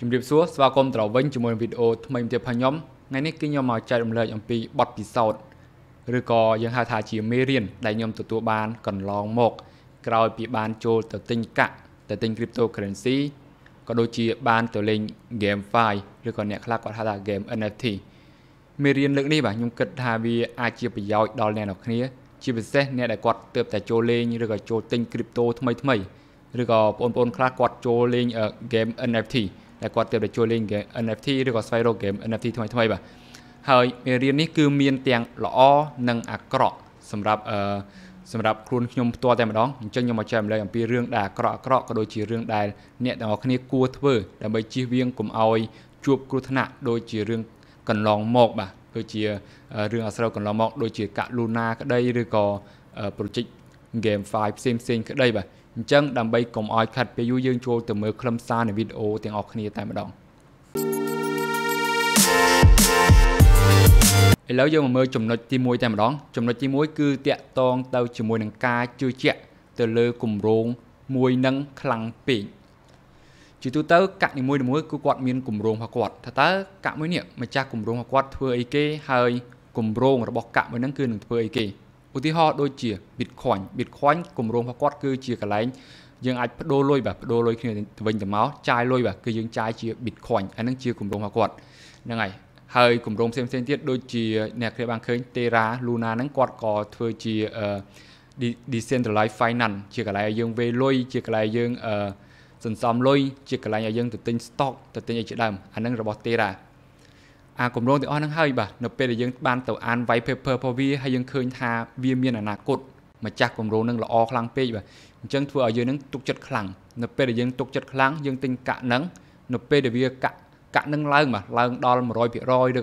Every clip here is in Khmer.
ជំរាបសួរស្វាគមន៍ត្រវិញជាមួយនឹងវីដេអូថ្មីទៀតផងខ្ញុំថ្ងៃនេះគឺខ្ញុំមកចែករំលែកអំពីបទពិសោធន៍ឬក៏យើងហៅថាជាមេរៀនដែលខ្ញុំទទួលបានកន្លងមកក្រោយពីបានចូលទៅទិញកាក់ទៅទិញ cryptocurrency ក៏ដូចជា បានទៅលេង GameFi ឬក៏អ្នកខ្លះគាត់ហៅថា game NFT មេរៀនលើកនេះបាទខ្ញុំគិតថាវាអាចជាប្រយោជន៍ដល់អ្នកនរគ្នាជាពិសេសអ្នកដែលគាត់ទើបតែចូលលេងឬក៏ចូលទិញ crypto ថ្មីថ្មីឬក៏បងប្អូនខ្លះគាត់ចូលលេង game NFT ដែលគាត់ទៀតទៅជួយលេង game NFT ឬក៏ស្វែងរក game NFT ថ្មីថ្មីបាទហើយមេរៀននេះគឺមានទាំងល្អនិងអាក្រក់ សម្រាប់អឺសម្រាប់ខ្លួនខ្ញុំផ្ទាល់តែម្ដងអញ្ចឹងខ្ញុំមកចែករំលែកអំពីរឿងដែលអាក្រក់អាក្រក់ក៏ដូចជារឿងដែលអ្នកទាំងអស់គ្នាគួរធ្វើដើម្បីជៀសវាងកុំឲ្យជួប គ្រោះថ្នាក់ដូចជារឿងកន្លងមក បាទដូចជារឿងអាស្រូវកន្លងមក ដូចជាកាក់លូណាក្តីឬក៏ project game 5ផ្សេងផ្សេងក្តីបាទអញ្ចឹងដើម្បីកុំឲ្យ ខាត់ពេលយូរយើងចូលទៅមើលខ្លឹមសារនៃវីដេអូទាំងអស់គ្នាតែម្ដងឥឡូវយើងមកមើលចំណុចទី1តែម្ដងចំណុចទី1គឺតាក់តងទៅជាមួយនឹងការជឿជាក់ទៅលើគម្រោងមួយនឹងខ្លាំងពេកជាទូទៅកាក់នីមួយៗគឺគាត់ មានគម្រោងរបស់គាត់ថាតើកាក់មួយនេះម្ចាស់គម្រោងរបស់គាត់ធ្វើអីគេហើយគម្រោងរបស់កាក់មួយហ្នឹងគឺនឹងធ្វើអីគេឧទាហរណ៍ដូចជា Bitcoin Bitcoin គម្រោងរបស់គាត់គឺជាកន្លែងយើងអាចប្ដូរលុយបាទប្ដូរលុយគ្នាទៅវិញទៅមកចាយលុយបាទគឺយើងចាយជា Bitcoin អាហ្នឹងជាគម្រោងរបស់គាត់ហ្នឹងហើយហើយគម្រោងផ្សេងផ្សេងទៀតដូចជាអ្នកគ្នាបានឃើញ Terra Luna ហ្នឹងគាត់ក៏ធ្វើជា decentralized finance ជាកន្លែងឲ្យយើងវេលុយជាកន្លែងយើងសន្សំលុយជាកន្លែងឲ្យយើងទៅទិញ stock ទៅទិញអីជាដើមអាហ្នឹងរបស់ Terra អាគម្រោងទាំងអស់ហ្នឹងហើយបាទនៅពេលដែលយើង បានទៅអាន white paper របស់វាហើយយើងឃើញថាវាមានអនាគតម្ចាស់គម្រោងនឹងល្អខ្លាំងពេកបាទអញ្ចឹងធ្វើឲ្យយើងនឹងទុកចិត្តខ្លាំងនៅពេលដែលយើងទុកចិត្តខ្លាំងយើងទិញកាក់ហ្នឹងនៅពេលដែលវាកាក់កាក់នឹងឡើងបាទឡើងដល់100%ឬ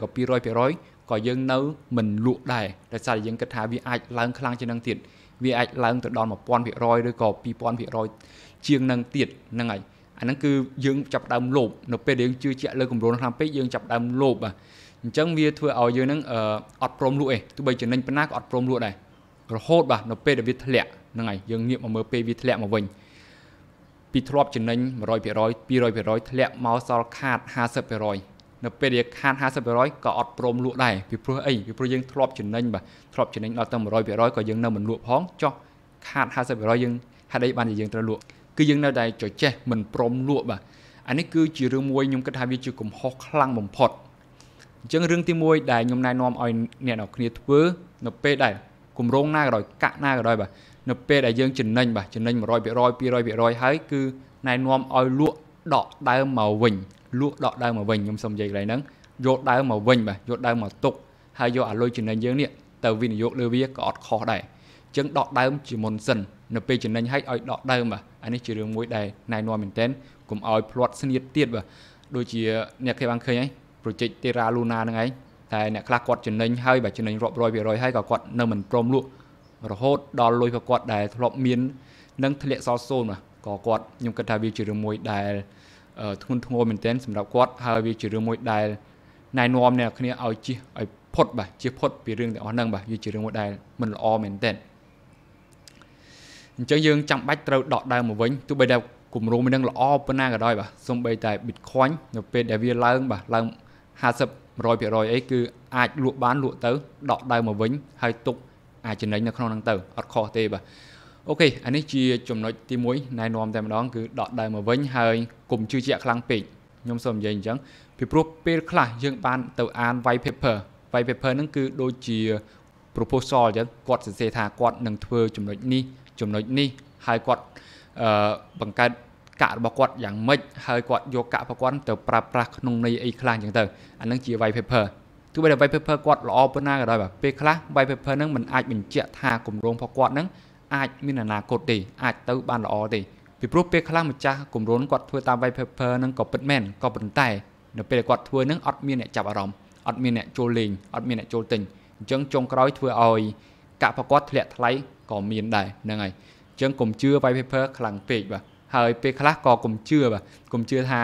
ក៏200%ក៏យើងនៅមិនលក់ដែរដោយសារយើងគិតថាវាអាចឡើងខ្លាំងជាងនឹងទៀតវាអាចឡើងទៅដល់1000%ឬក៏2000%ជាងនឹងទៀតហ្នឹងហើយអាហ្នឹងគឺយើងចាប់ដើមលោភនៅពេលដែលយើងជឿជាក់លើគម្រោងខ្លាំងពេកយើងចាប់ដើមលោភបាទអញ្ចឹងវាធ្វើឲ្យយើងហ្នឹងអត់ព្រមលក់ឯងទោះបីចំណេញប៉ុណ្ណាក៏អត់ព្រមលក់ដែររហូតបាទនៅពេលដែលវាធ្លាក់ហ្នឹងហើយយើងងាកមកមើលពេលវាធ្លាក់មកវិញពីធ្លាប់ចំណេញ100% 200%ធ្លាក់មកសល់ខាត50%នៅពេលដែលខាត50%ក៏អត់ព្រមលក់ដែរពីព្រោះអីពីព្រោះយើងធ្លាប់ចំណេញបាទធ្លាប់ចំណេញដល់ទៅ100%ក៏យើងនៅមិនលក់ផងចុះខាត50%យើងហេតុអីបានជាយើងត្រូវលក់គឺយើងនៅតែជជែកមិនព្រមលក់បាទអានេះគឺជារឿងមួយខ្ញុំគិតថាវាជាកំហុសខ្លាំងបំផុតអញ្ចឹងរឿងទី1ដែលខ្ញុំណែនាំឲ្យអ្នកនរគ្នាធ្វើ នៅពេលដែលគម្រោងណាក៏ដោយកាក់ណាក៏ដោយបាទនៅពេលដែលយើងចំណេញបាទចំណេញ100% 200%ហើយគឺណែនាំឲ្យលក់ដកដើមមកវិញ លក់ដកដើមមកវិញខ្ញុំសូមនិយាយកន្លែងហ្នឹងយកដើមមកវិញបាទយកដើមមកទុកហើយយកអាលុយចំណេញយើងនេះទៅវិនិយោគលើវាក៏អត់ខុសដែរអញ្ចឹងដកដើមជាមុនសិននៅពេលចំណេញហើយឲ្យដកដើមបាទអានេះជារឿងមួយដែលណែនាំមែនទែនកុំឲ្យភ្លាត់ស្នៀតទៀតបាទដូចជាអ្នកគេបានឃើញហើយ project Terra Luna ហ្នឹងឯងតែអ្នកខ្លះគាត់ចំណេញហើយបាទចំណេញរាប់រយភាគរយហើយក៏គាត់នៅមិនព្រមលក់រហូតដល់លុយរបស់គាត់ដែលធ្លាប់មាននឹងធ្លាក់សល់សូន្យបាទក៏គាត់ខ្ញុំគិតថាវាជារឿងមួយដែលធ្ងន់ធ្ងរមែនទែនសម្រាប់គាត់ហើយវាជារឿងមួយដែលណែនាំអ្នកគ្នាឲ្យជិះឲ្យផុតបាទជិះផុតពីរឿងទាំងអស់ហ្នឹងបាទវាជារឿងមួយដែលមិនល្អមែនទែនអញ្ចឹងយើងចាំបាច់ត្រូវដកដើមមកវិញទោះបីតែគម្រោងមួយនឹងល្អប៉ុណ្ណាក៏ដោយបាទសំបីតែ Bitcoin នៅពេលដែលវាឡើង បាទឡើង50 100%អីគឺអាចលក់បានលក់ទៅដកដើមមកវិញ ហើយទុក អាចចំណេញនៅក្នុងហ្នឹងទៅអត់ខុសទេបាទអូខេអានេះជា ចំណុចទី1ណែនាំតែម្ដងគឺដកដើមមកវិញហើយកុំជឿជាក់ខ្លាំងពេកខ្ញុំសូមនិយាយអញ្ចឹងពីព្រោះពេលខ្លះយើងបានទៅអាន white paper white paper ហ្នឹងគឺដូចជា proposal អញ្ចឹងគាត់សរសេរថាគាត់នឹងធ្វើចំណុចនេះចំណុចនេះហើយគាត់អឺបង្កើតកាក់របស់គាត់យ៉ាងម៉េចហើយគាត់យកកាក់របស់គាត់ទៅប្រើប្រាស់ក្នុងន័យអីខ្លះអញ្ចឹងទៅអានឹងជា white paper ទោះបីតែ white paper គាត់ល្អប៉ុណ្ណាក៏ដោយបាទពេលខ្លះ white paper ហ្នឹងมันអាចបញ្ជាក់ថាគម្រោងរបស់គាត់ហ្នឹងអាចមានអនាគតទេអាចទៅបានល្អទេពីព្រោះពេលខ្លះម្ចាស់គម្រោងគាត់ធ្វើតាម white paper ហ្នឹងក៏ពិតមែនក៏ប៉ុន្តែនៅពេលគាត់ធ្វើហ្នឹងអត់មានអ្នក ចាប់អារម្មណ៍អត់មានអ្នកចូលលេងអត់មានអ្នកចូលទិញអញ្ចឹងចុងក្រោយធ្វើឲ្យកាក់របស់គាត់ធ្លាក់ថ្លៃក៏មានដែរហ្នឹងហើយអញ្ចឹងកុំជឿ white paper ខ្លាំងពេកបាទហើយពេលខ្លះក៏កុំជឿបាទកុំជឿថា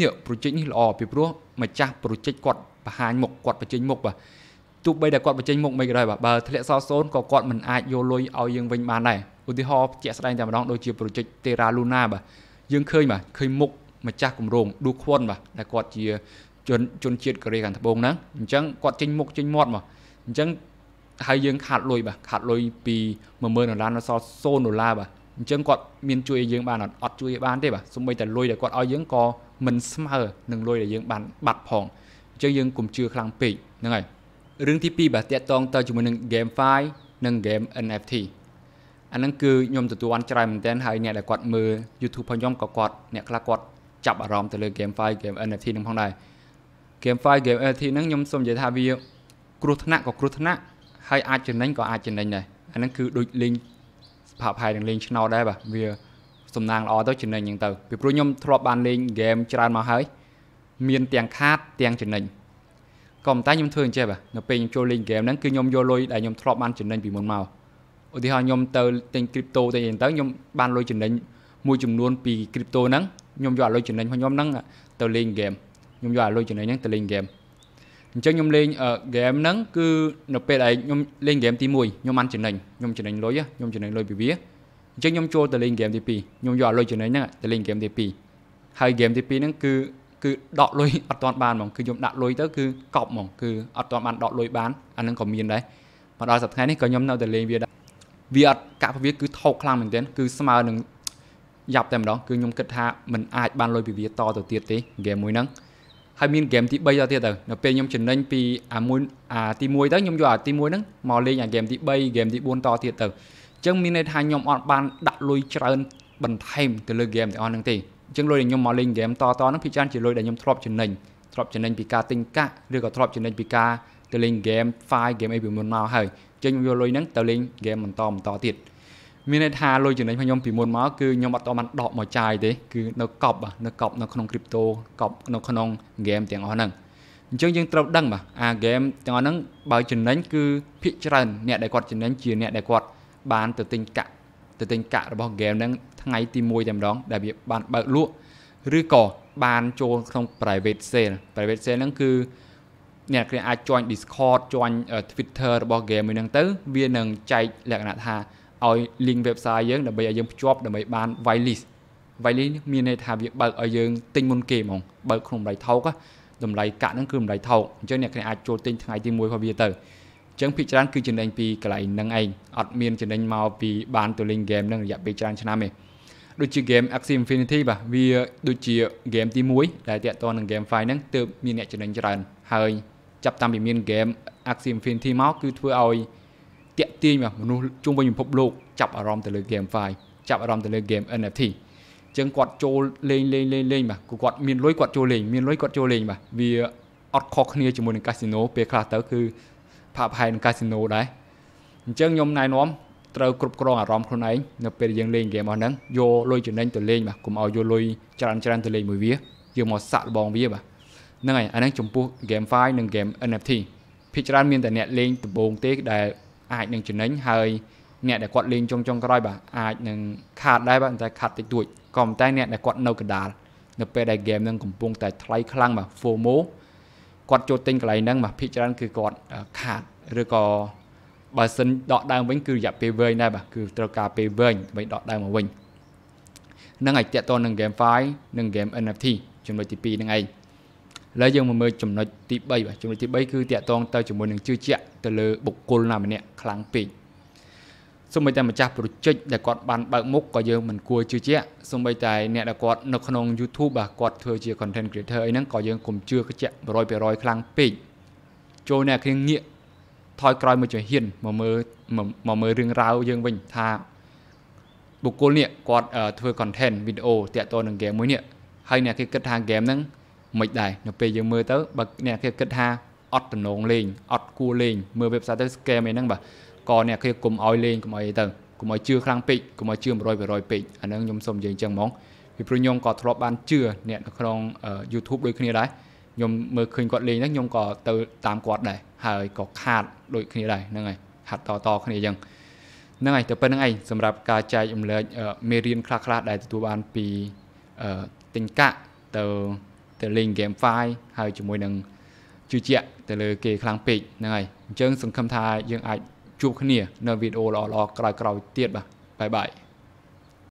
នេះ project នេះល្អពីព្រោះម្ចាស់ project គាត់បង្ហាញមុខគាត់បញ្ចេញមុខបាទទោះបីតែគាត់បញ្ចេញមុខមិនក៏ដោយបាទបើធ្លាក់សល់សូន្យក៏គាត់មិនអាចយកលុយឲ្យយើងវិញបានដែរឧទាហរណ៍ជាក់ស្ដែងតែម្ដងដូចជា project Terra Luna បាទយើងឃើញបាទឃើញមុខម្ចាស់គម្រោងឌូខ្វុនបាទដែលគាត់ជាជនជនជាតិកូរ៉េខាងត្បូងហ្នឹងអញ្ចឹងគាត់ចេញមុខចេញមាត់មកអញ្ចឹងហើយយើងខាត់លុយបាទខាត់លុយពី10000ដុល្លារដល់សល់0ដុល្លារបាទអញ្ចឹងគាត់មានជួយឲ្យយើង បានអត់អត់ជួយបានទេបាទសូម្បីតែលុយដែលគាត់ឲ្យយើងក៏មិនស្មើនឹងលុយដែលយើង បានបាត់ផងអញ្ចឹងយើង កុំជឿខ្លាំងពេកហ្នឹងហើយរឿងទី2បាទតាក់ទងទៅជាមួយនឹង GameFi និង Game NFT អាហ្នឹងគឺខ្ញុំទទួលបានច្រើនមែនទែនហើយអ្នកដែលគាត់មើល YouTube របស់ខ្ញុំក៏គាត់អ្នកខ្លះគាត់ចាប់អារម្មណ៍ទៅលើ GameFi Game NFT ហ្នឹងផងដែរ GameFi Game NFT ហ្នឹងខ្ញុំសូមនិយាយថាវា គ្រោះថ្នាក់ក៏គ្រោះថ្នាក់ហើយអាចចំណេញក៏អាចចំណេញដែរអាហ្នឹងគឺដូចលេងផាផាយនឹងលេងឆ្នោតដែរបាទវាសំណាងល្អទៅចំណេញហ្នឹងទៅពីព្រោះខ្ញុំធ្លាប់បានលេងហ្គេមច្រើនមកហើយ មានទាំងខាតទាំងចំណេញក៏តែខ្ញុំធ្វើអញ្ចេះបាទនៅពេលខ្ញុំចូលលេងហ្គេមហ្នឹងគឺខ្ញុំយកលុយដែលខ្ញុំធ្លាប់បានចំណេញពីមុនមកឧទាហរណ៍ខ្ញុំទៅទិញ crypto ទៅអីទៅខ្ញុំបានលុយចំណេញមួយចំនួនពី crypto ហ្នឹងខ្ញុំយកលុយចំណេញរបស់ខ្ញុំហ្នឹងទៅលេងហ្គេមខ្ញុំយកលុយចំណេញហ្នឹងទៅលេងហ្គេមអញ្ចឹងខ្ញុំលេងហ្គេមហ្នឹងគឺនៅពេលឯងខ្ញុំលេងហ្គេមទី1ខ្ញុំបានចំណេញខ្ញុំចំណេញលុយខ្ញុំចំណេញលុយពីវាអញ្ចឹងខ្ញុំចូលទៅលេងហ្គេមទី2ខ្ញុំយកលុយចំណេញហ្នឹងទៅលេងហ្គេមទី2ហើយហ្គេមទី2ហ្នឹងគឺគឺដកលុយអត់ទាន់បានហ្មងគឺខ្ញុំដាក់លុយទៅគឺកប់ហ្មងគឺអត់ទាន់បានដកលុយបានអាហ្នឹងក៏មានដែរមកដល់សប្តាហ៍នេះក៏ខ្ញុំនៅតែលេងវាដែរវាអត់កាក់វាគឺថោកខ្លាំងមែនទែនគឺស្មើនឹងយ៉ាប់តែម្ដងគឺខ្ញុំគិតថាมันអាចបានលុយពីវាតទៅទៀតទេហ្គេមមួយហ្នឹងហើយមានហ្គេមទី3ដល់ទៀតទៅនៅពេលខ្ញុំចំណេញពីអាមួយអាទី1ទៅខ្ញុំយកអាទី1ហ្នឹងមកលេងអាហ្គេមទី3ហ្គេមទី4តទៀតទៅអញ្ចឹងមានន័យថាខ្ញុំអត់បានដាក់លុយច្រើនបន្ថែមទៅលើហ្គេមទាំងអស់ហ្នឹងទេអញ្ចឹងលុយដែលខ្ញុំមកលេងហ្គេមតតហ្នឹងភាគច្រើនជាលុយដែលខ្ញុំធ្លាប់ចំណេញធ្លាប់ចំណេញពីការទិញកាក់ឬក៏ធ្លាប់ចំណេញពីការទៅលេងហ្គេម file ហ្គេមអីពីមុនមកហើយអញ្ចឹងខ្ញុំយកលុយហ្នឹងទៅលេងហ្គេមបន្តបន្តទៀតអញមានន័យថាលុយចំណេញរបស់ខ្ញុំពីមុនមកគឺខ្ញុំអត់តបានដកមកចាយទេគឺនៅកប់នៅកប់នៅក្នុង crypto កប់នៅក្នុង game ទាំងអស់ហ្នឹងអញ្ចឹងយើងត្រូវដឹងបាទអា game ទាំងអស់ហ្នឹងបើចំណេញគឺភាគច្រើនអ្នកដែលគាត់ចំណេញជាអ្នកដែលគាត់បានទៅទិញកាក់ទៅទិញកាក់របស់ game ហ្នឹងថ្ងៃទី1តែម្ដង ដែលវាបានបើកលក់ឬក៏បានចូលក្នុង private sale private sale ហ្នឹងគឺអ្នកគ្រាអាច join Discord join Twitter របស់ game មួយហ្នឹងទៅវានឹងចែកលក្ខណៈថាឲ្យ link website យើងដើម្បីឲ្យយើងភ្ជាប់ដើម្បីបាន white list white list មានន័យថាវាបើកឲ្យយើងទិញមុនគេហ្មងបើកក្នុងតម្លៃថោកតម្លៃកាក់ហ្នឹងគឺតម្លៃថោកអញ្ចឹងអ្នកគ្នាអាចចូលទិញថ្ងៃទី1របស់វាទៅអញ្ចឹងភាគច្រើនគឺចំណេញពីកន្លែងហ្នឹងឯងអត់មានចំណេញមកពីបានទៅលេងហ្គេមហ្នឹងរយៈពេលច្រើនឆ្នាំទេដូចជា game Axie Infinity បាទវាដូចជា game ទី1ដែលតាក់ទងនឹង game file ហ្នឹងទើបមានអ្នកចំណេញច្រើនហើយចាប់តាំងពីមាន game Axie Infinity មកគឺធ្វើឲ្យតាក់ទាញមនុស្សជុំវិញពិភពលោកចាប់អារម្មណ៍ទៅលើ GameFi ចាប់អារម្មណ៍ទៅលើ Game NFT អញ្ចឹងគាត់ចូលលេងលេងលេងលេងបាទគាត់មានលុយគាត់ចូលលេងមានលុយគាត់ចូលលេងបាទវាអត់ខុសគ្នាជាមួយនឹងកាស៊ីណូពេលខ្លះទៅគឺផាកផែនកាស៊ីណូដែរអញ្ចឹងខ្ញុំណែនាំត្រូវគ្រប់គ្រងអារម្មណ៍ខ្លួនឯងនៅពេលយើងលេងហ្គេមរបស់ហ្នឹងយកលុយចំណេញទៅលេងបាទកុំឲ្យយកលុយច្រើនច្រើនទៅលេងមួយវាយកមកសាក់លបងវាបាទហ្នឹងហើយអាហ្នឹងចំពោះ GameFi និង Game NFT ភាគច្រើនមានតែអ្នកលេងដំបូងទេដែលអាចនឹងចំណេញហើយអ្នកដែលគាត់លេងចុងចុងក្រោយបាទអាចនឹងខាតដែរបាទតែខាត់តិចតួចក៏ប៉ុន្តែ អ្នកដែលគាត់នៅកណ្ដាលនៅពេលដែលហ្គេមនឹងកំពុងតែថ្លៃខ្លាំងបាទ FOMO គាត់ចូលទិញកន្លែងហ្នឹងបាទភាគច្រើនគឺគាត់ខាតឬក៏បើសិនដកដើមវិញគឺរយៈពេលវែងដែរបាទគឺត្រូវការពេលវែងដើម្បីដកដើមមកវិញនឹងឲ្យតកតនឹង GameFi និង Game NFT ចំណុចទី2ហ្នឹងឯងឥឡូវយើងមកមើលចំណុចទី3បាទចំណុចទី3គឺតាក់ទងទៅជាមួយនឹងជឿជាក់ទៅលើបុគ្គលណាម្នាក់ខ្លាំងពេកសូម្បីតែម្ចាស់ប្រជិចដែលគាត់បានបើកមុខក៏យើងមិនគួរជឿជាក់សូម្បីតែអ្នកដែលគាត់នៅក្នុង YouTube បាទគាត់ធ្វើជា content creator អីហ្នឹងក៏យើងកុំជឿជាក់100%ខ្លាំងពេកចូលអ្នកគ្នាងាកថយក្រោយមកជាហ៊ានមកមើលមកមើលរឿងរ៉ាវយើងវិញថាបុគ្គលនេះគាត់ធ្វើ content វីដេអូតាក់ទងនឹង game មួយនេះហើយអ្នកគេគិតថា game ហ្នឹងមិនដែរនៅពេលយើងមើលទៅបើអ្នកគេគិតថាអត់តំណងលេងអត់គួរលេងមើល website ទៅ scam អីហ្នឹងបាទក៏អ្នកគេគុំឲ្យលេងគុំឲ្យអីទៅគុំឲ្យជឿខ្លាំងពេកគុំឲ្យជឿ100%ពេកអាហ្នឹងខ្ញុំសូមនិយាយអញ្ចឹងហ្មងពីព្រោះខ្ញុំក៏ធ្លាប់បានជឿអ្នកនៅក្នុង YouTube ដូចគ្នាដែរខ្ញុំមើលឃើញគាត់លេងហ្នឹងខ្ញុំក៏ទៅតាមគាត់ដែរហើយក៏ខាតដូចគ្នាដែរហ្នឹងហើយខាតតតគ្នាអញ្ចឹងហ្នឹងហើយទៅប៉ុណ្្នឹងឯងសម្រាប់ការចែករំលែកមេរៀនខ្លះៗដែលទទួលបានពីទិញកាក់ទៅទៅលេង game file ហើយជាមួយនឹងជឿជាក់ទៅលើគេខ្លាំងពេកហ្នឹងហើយអញ្ចឹងសង្ឃឹមថាយើងអាចជួបគ្នា នៅវីដេអូល្អៗក្រោយៗទៀតបាទបាយបាយ